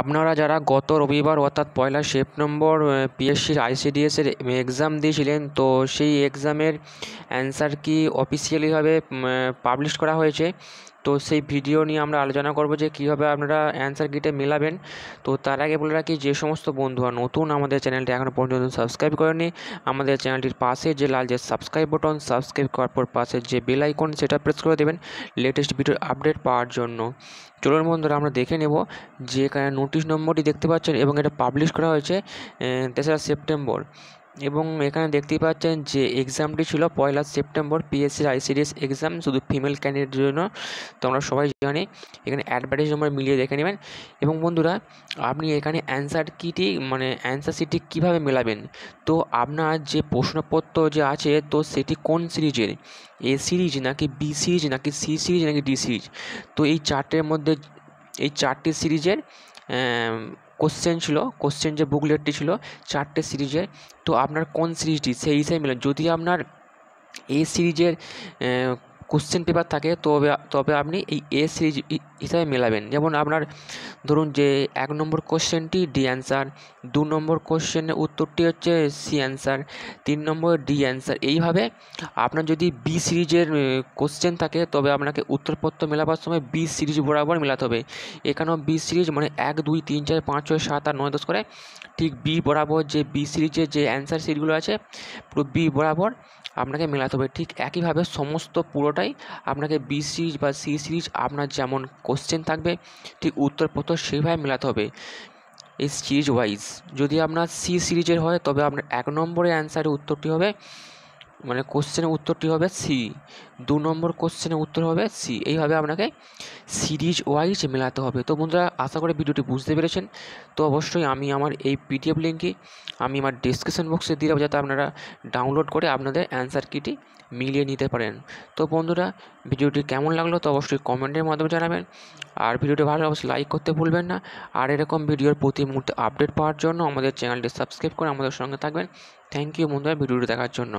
আপনারা যারা গত রবিবার অর্থাৎ পয়লা সেপ্টেম্বর পিএসসির আইসিডিএসের এক্সাম দিয়েছিলেন তো সেই এক্সামের অ্যান্সার কি অফিসিয়ালিভাবে পাবলিশ করা হয়েছে তো সেই ভিডিও নিয়ে আমরা আলোচনা করব যে কীভাবে আপনারা অ্যান্সার কিটে মেলাবেন তো তার আগে বলে রাখি যে সমস্ত বন্ধুরা নতুন আমাদের চ্যানেলটি এখনও পর্যন্ত সাবস্ক্রাইব করেনি আমাদের চ্যানেলটির পাশে যে লাল যে সাবস্ক্রাইব বটন সাবস্ক্রাইব করার পর পাশে যে বেল আইকন সেটা প্রেস করে দেবেন লেটেস্ট ভিডিও আপডেট পাওয়ার জন্য চলুন বন্ধুরা আমরা দেখে নেব যে এখানে নোটিশ নম্বরটি দেখতে পাচ্ছেন এবং এটা পাবলিশ করা হয়েছে তেসরা সেপ্টেম্বর এবং এখানে দেখতেই পাচ্ছেন যে এক্সামটি ছিল পয়লা সেপ্টেম্বর পিএসসির আইসিডিএস এক্সাম শুধু ফিমেল ক্যান্ডিডেটের জন্য তোমরা সবাই জানি এখানে অ্যাডভার্টাইজ মিলিয়ে দেখে নেবেন এবং বন্ধুরা আপনি এখানে অ্যান্সার কিটি মানে অ্যান্সার সিটি কীভাবে মেলাবেন তো আপনার যে প্রশ্নপত্র যে আছে তো সেটি কোন সিরিজের এ সিরিজ নাকি বি সিরিজ নাকি সি সিরিজ নাকি ডি সিরিজ তো এই চারটের মধ্যে এই চারটি সিরিজের কোশ্চেন ছিল কোশ্চেন যে বুকলেটটি ছিল চারটে সিরিজে তো আপনার কোন সিরিজটি সেই হিসেবে মিলে যদি আপনার এ সিরিজের কোশ্চেন পেপার থাকে তবে তবে আপনি এই এ সিরিজ হিসাবে মেলাবেন যেমন আপনার ধরুন যে এক নম্বর কোশ্চেনটি ডি অ্যান্সার দু নম্বর কোশ্চেনের উত্তরটি হচ্ছে সি অ্যান্সার তিন নম্বর ডি অ্যান্সার এইভাবে আপনার যদি বি সিরিজের কোশ্চেন থাকে তবে আপনাকে উত্তরপত্র মেলাবার সময় বি সিরিজ বরাবর মেলাতে হবে এখানেও বি সিরিজ মানে এক দুই তিন চার পাঁচ ছয় সাত আট নয় দশ করে ঠিক বি বরাবর যে বি সিরিজের যে অ্যান্সার সিটগুলো আছে পুরো বি বরাবর আপনাকে মেলাতে হবে ঠিক একইভাবে সমস্ত পুরোটাই আপনাকে বি সিরিজ বা সি সিরিজ আপনার যেমন কোশ্চেন থাকবে ঠিক উত্তরপত্র সেভাবে মেলাতে হবে এই সিরিজ ওয়াইজ যদি আপনার সি সিরিজের হয় তবে আপনার এক নম্বরের অ্যান্সারের উত্তরটি হবে মানে কোশ্চেনের উত্তরটি হবে সি দু নম্বর কোশ্চেনের উত্তর হবে সি এইভাবে আপনাকে সিরিজ ওয়াইজ মেলাতে হবে তো বন্ধুরা আশা করে ভিডিওটি বুঝতে পেরেছেন তো অবশ্যই আমি আমার এই পিডিএফ লিঙ্কটি আমি আমার ডিসক্রিপশন বক্সে দিয়ে যাতে আপনারা ডাউনলোড করে আপনাদের অ্যান্সার কিটি মিলিয়ে নিতে পারেন তো বন্ধুরা ভিডিওটি কেমন লাগলো তো অবশ্যই কমেন্টের মাধ্যমে জানাবেন আর ভিডিওটি ভালো অবশ্যই লাইক করতে ভুলবেন না আর এরকম ভিডিওর প্রতি মুহূর্তে আপডেট পাওয়ার জন্য আমাদের চ্যানেলটি সাবস্ক্রাইব করে আমাদের সঙ্গে থাকবেন থ্যাংক ইউ বন্ধুরা ভিডিওটি দেখার জন্য